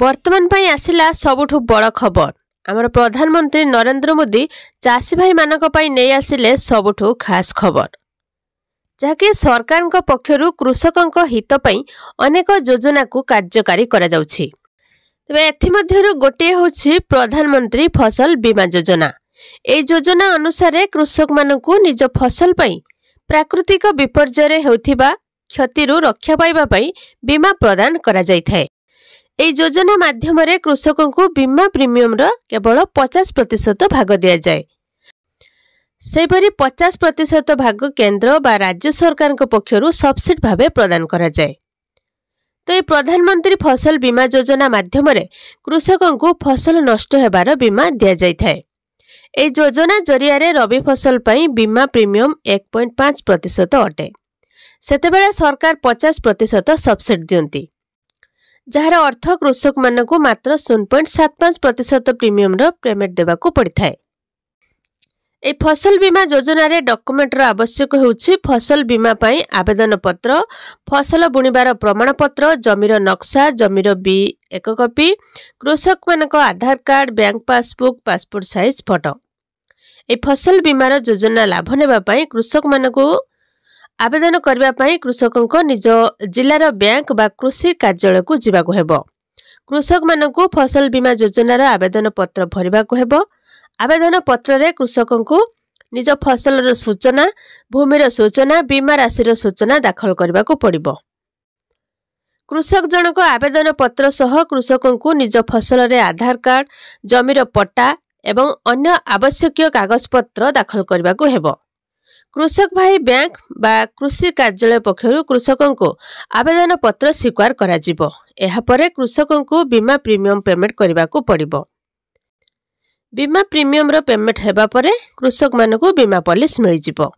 ବର୍ତ୍ତମାନ ପାଇଁ ଆସିଲା ସବୁଠୁ ବଡ଼ ଖବର ଆମର ପ୍ରଧାନମନ୍ତ୍ରୀ ନରେନ୍ଦ୍ର ମୋଦି ଚାଷୀ ଭାଇମାନଙ୍କ ପାଇଁ ନେଇ ଆସିଲେ ସବୁଠୁ ଖାସ ଖବର ଯାହାକି ସରକାରଙ୍କ ପକ୍ଷରୁ କୃଷକଙ୍କ ହିତ ପାଇଁ ଅନେକ ଯୋଜନାକୁ କାର୍ଯ୍ୟକାରୀ କରାଯାଉଛି ତେବେ ଏଥିମଧ୍ୟରୁ ଗୋଟିଏ ହେଉଛି ପ୍ରଧାନମନ୍ତ୍ରୀ ଫସଲ ବୀମା ଯୋଜନା ଏହି ଯୋଜନା ଅନୁସାରେ କୃଷକମାନଙ୍କୁ ନିଜ ଫସଲ ପାଇଁ ପ୍ରାକୃତିକ ବିପର୍ଯ୍ୟୟରେ ହେଉଥିବା କ୍ଷତିରୁ ରକ୍ଷା ପାଇବା ପାଇଁ ବୀମା ପ୍ରଦାନ କରାଯାଇଥାଏ ଏହି ଯୋଜନା ମାଧ୍ୟମରେ କୃଷକଙ୍କୁ ବୀମା ପ୍ରିମିୟମର କେବଳ ପଚାଶ ପ୍ରତିଶତ ଭାଗ ଦିଆଯାଏ ସେହିପରି ପଚାଶ ପ୍ରତିଶତ ଭାଗ କେନ୍ଦ୍ର ବା ରାଜ୍ୟ ସରକାରଙ୍କ ପକ୍ଷରୁ ସବସିଡି ଭାବେ ପ୍ରଦାନ କରାଯାଏ ତ ଏହି ପ୍ରଧାନମନ୍ତ୍ରୀ ଫସଲ ବୀମା ଯୋଜନା ମାଧ୍ୟମରେ କୃଷକଙ୍କୁ ଫସଲ ନଷ୍ଟ ହେବାର ବୀମା ଦିଆଯାଇଥାଏ ଏହି ଯୋଜନା ଜରିଆରେ ରବି ଫସଲ ପାଇଁ ବୀମା ପ୍ରିମିୟମ୍ ଏକ ପଏଣ୍ଟ ପାଞ୍ଚ ପ୍ରତିଶତ ଅଟେ ସେତେବେଳେ ସରକାର ପଚାଶ ପ୍ରତିଶତ ସବସିଡି ଦିଅନ୍ତି ଯାହାର ଅର୍ଥ କୃଷକମାନଙ୍କୁ ମାତ୍ର ଶୂନ ପଏଣ୍ଟ ସାତ ପାଞ୍ଚ ପ୍ରତିଶତ ପ୍ରିମିୟମର ପେମେଣ୍ଟ ଦେବାକୁ ପଡ଼ିଥାଏ ଏହି ଫସଲ ବୀମା ଯୋଜନାରେ ଡକ୍ୟୁମେଣ୍ଟର ଆବଶ୍ୟକ ହେଉଛି ଫସଲ ବୀମା ପାଇଁ ଆବେଦନ ପତ୍ର ଫସଲ ବୁଣିବାର ପ୍ରମାଣପତ୍ର ଜମିର ନକ୍ସା ଜମିର ବି ଏକ କପି କୃଷକମାନଙ୍କ Aadhaar card bank passbook passport size photo ଏହି ଫସଲ ବୀମାର ଯୋଜନା ଲାଭ ନେବା ପାଇଁ କୃଷକମାନଙ୍କୁ ଆବେଦନ କରିବା ପାଇଁ କୃଷକଙ୍କ ନିଜ ଜିଲ୍ଲାର ବ୍ୟାଙ୍କ ବା କୃଷି କାର୍ଯ୍ୟାଳୟକୁ ଯିବାକୁ ହେବ କୃଷକମାନଙ୍କୁ ଫସଲ ବୀମା ଯୋଜନାର ଆବେଦନ ପତ୍ର ଭରିବାକୁ ହେବ ଆବେଦନ ପତ୍ରରେ କୃଷକଙ୍କୁ ନିଜ ଫସଲର ସୂଚନା ଭୂମିର ସୂଚନା ବୀମା ରାଶିର ସୂଚନା ଦାଖଲ କରିବାକୁ ପଡ଼ିବ କୃଷକ ଜଣଙ୍କ ଆବେଦନ ପତ୍ର ସହ କୃଷକଙ୍କୁ ନିଜ ଫସଲରେ ଆଧାର କାର୍ଡ଼ ଜମିର ପଟ୍ଟା ଏବଂ ଅନ୍ୟ ଆବଶ୍ୟକୀୟ କାଗଜପତ୍ର ଦାଖଲ କରିବାକୁ ହେବ କୃଷକ ଭାଇ ବ୍ୟାଙ୍କ ବା କୃଷି କାର୍ଯ୍ୟାଳୟ ପକ୍ଷରୁ କୃଷକଙ୍କୁ ଆବେଦନ ପତ୍ର ସ୍ୱୀକାର କରାଯିବ ଏହାପରେ କୃଷକଙ୍କୁ ବୀମା ପ୍ରିମିୟମ ପେମେଣ୍ଟ କରିବାକୁ ପଡ଼ିବ ବୀମା ପ୍ରିମିୟମର ପେମେଣ୍ଟ ହେବା ପରେ କୃଷକମାନଙ୍କୁ ବୀମା ପଲିସ ମିଳିଯିବ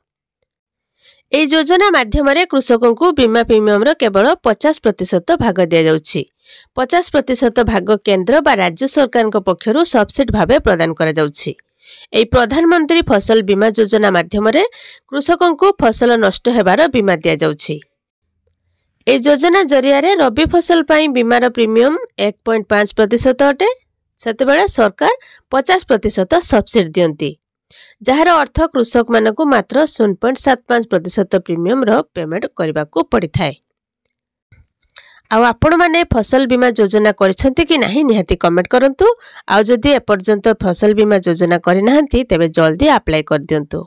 ଏହି ଯୋଜନା ମାଧ୍ୟମରେ କୃଷକଙ୍କୁ ବୀମା ପ୍ରିମିୟମର କେବଳ ପଚାଶ ପ୍ରତିଶତ ଭାଗ ଦିଆଯାଉଛି ପଚାଶ ପ୍ରତିଶତ ଭାଗ କେନ୍ଦ୍ର ବା ରାଜ୍ୟ ସରକାରଙ୍କ ପକ୍ଷରୁ ସବସିଡ଼ ଭାବେ ପ୍ରଦାନ କରାଯାଉଛି ଏହି ପ୍ରଧାନମନ୍ତ୍ରୀ ଫସଲ ବୀମା ଯୋଜନା ମାଧ୍ୟମରେ କୃଷକଙ୍କୁ ଫସଲ ନଷ୍ଟ ହେବାର ବୀମା ଦିଆଯାଉଛି ଏହି ଯୋଜନା ଜରିଆରେ ରବି ଫସଲ ପାଇଁ ବୀମାର ପ୍ରିମିୟମ୍ ଏକ ପଏଣ୍ଟ ପାଞ୍ଚ ପ୍ରତିଶତ ଅଟେ ସେତେବେଳେ ସରକାର ପଚାଶ ପ୍ରତିଶତ ସବସିଡ଼ି ଦିଅନ୍ତି ଯାହାର ଅର୍ଥ କୃଷକମାନଙ୍କୁ ମାତ୍ର ଶୂନ ପଏଣ୍ଟ ସାତ ପାଞ୍ଚ ପ୍ରତିଶତ ପ୍ରିମିୟମ୍ର ପେମେଣ୍ଟ କରିବାକୁ ପଡ଼ିଥାଏ ଆଉ ଆପଣମାନେ ଫସଲ ବୀମା ଯୋଜନା କରିଛନ୍ତି କି ନାହିଁ ନିହାତି କମେଣ୍ଟ କରନ୍ତୁ ଆଉ ଯଦି ଏପର୍ଯ୍ୟନ୍ତ ଫସଲ ବୀମା ଯୋଜନା କରିନାହାନ୍ତି ତେବେ ଜଲ୍ଦି ଆପ୍ଲାଏ କରିଦିଅନ୍ତୁ